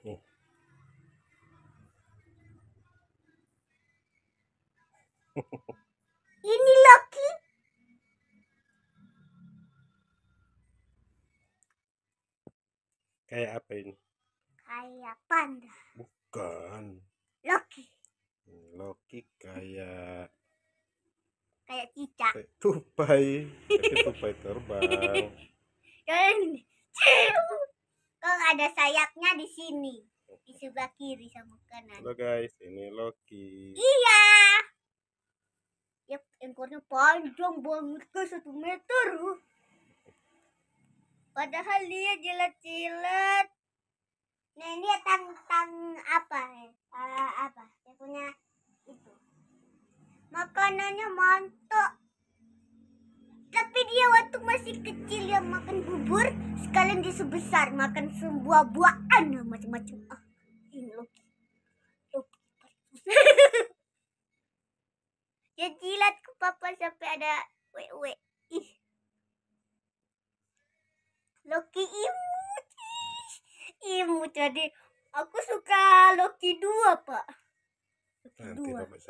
Ini Loki. Kayak apa ini? Kayak panda. Bukan. Loki. Hmm, Loki kayak kayak cicak. Kayak tupai. Kayak tupai terbang. ada sayapnya di sini di sebelah kiri sama kanan lo guys ini Loki iya ya ekornya panjang banget ke satu meter padahal dia jelek-jelek. nah ini tang tang apa ya uh, apa dia punya itu makanannya mantap waktu masih kecil yang makan bubur sekalian di sebesar makan semua buahan macam-macam ah ini Loki Loki jilat ke papa sampai ada wewe ih Loki imut imut jadi aku suka Loki dua pak Loki dua